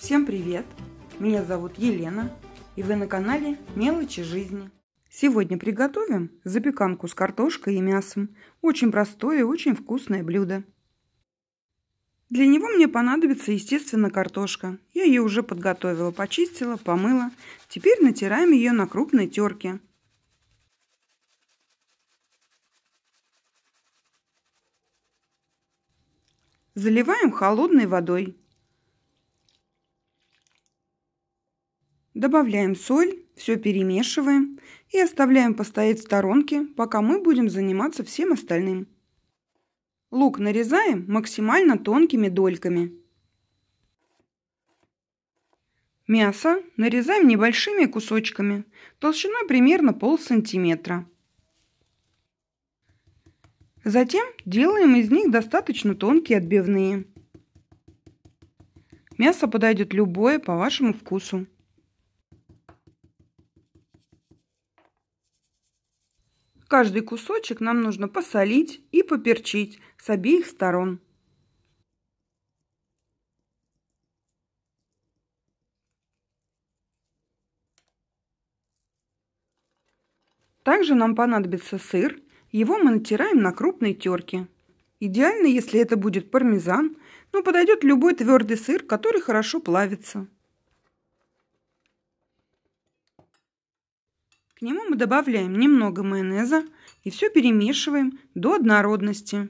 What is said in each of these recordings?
Всем привет! Меня зовут Елена, и вы на канале «Мелочи жизни». Сегодня приготовим запеканку с картошкой и мясом. Очень простое и очень вкусное блюдо. Для него мне понадобится, естественно, картошка. Я ее уже подготовила, почистила, помыла. Теперь натираем ее на крупной терке. Заливаем холодной водой. Добавляем соль, все перемешиваем и оставляем постоять в сторонке, пока мы будем заниматься всем остальным. Лук нарезаем максимально тонкими дольками. Мясо нарезаем небольшими кусочками, толщиной примерно пол сантиметра. Затем делаем из них достаточно тонкие отбивные. Мясо подойдет любое по вашему вкусу. Каждый кусочек нам нужно посолить и поперчить с обеих сторон. Также нам понадобится сыр. Его мы натираем на крупной терке. Идеально, если это будет пармезан, но подойдет любой твердый сыр, который хорошо плавится. К нему мы добавляем немного майонеза и все перемешиваем до однородности.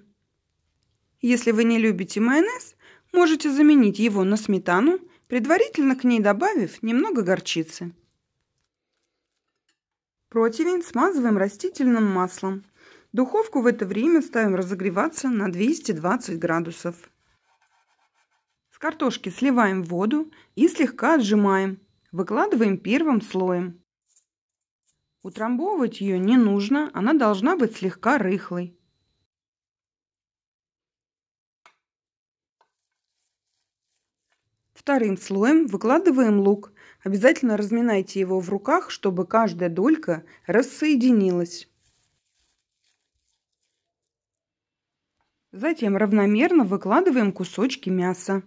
Если вы не любите майонез, можете заменить его на сметану, предварительно к ней добавив немного горчицы. Противень смазываем растительным маслом. Духовку в это время ставим разогреваться на 220 градусов. С картошки сливаем воду и слегка отжимаем. Выкладываем первым слоем. Утрамбовывать ее не нужно, она должна быть слегка рыхлой. Вторым слоем выкладываем лук. Обязательно разминайте его в руках, чтобы каждая долька рассоединилась. Затем равномерно выкладываем кусочки мяса.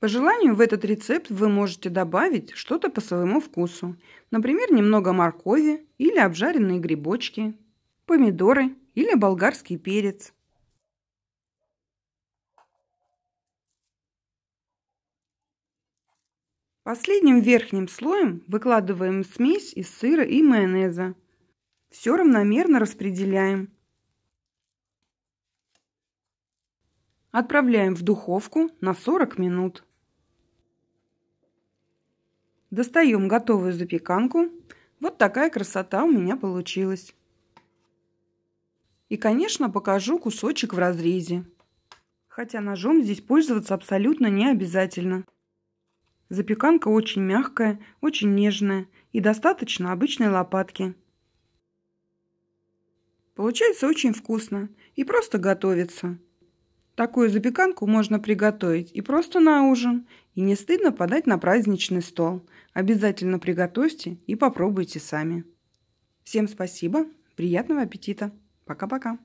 По желанию в этот рецепт вы можете добавить что-то по своему вкусу. Например, немного моркови или обжаренные грибочки, помидоры или болгарский перец. Последним верхним слоем выкладываем смесь из сыра и майонеза. Все равномерно распределяем. Отправляем в духовку на 40 минут. Достаем готовую запеканку. Вот такая красота у меня получилась. И, конечно, покажу кусочек в разрезе. Хотя ножом здесь пользоваться абсолютно не обязательно. Запеканка очень мягкая, очень нежная и достаточно обычной лопатки. Получается очень вкусно и просто готовится. Такую запеканку можно приготовить и просто на ужин, и не стыдно подать на праздничный стол. Обязательно приготовьте и попробуйте сами. Всем спасибо, приятного аппетита. Пока-пока.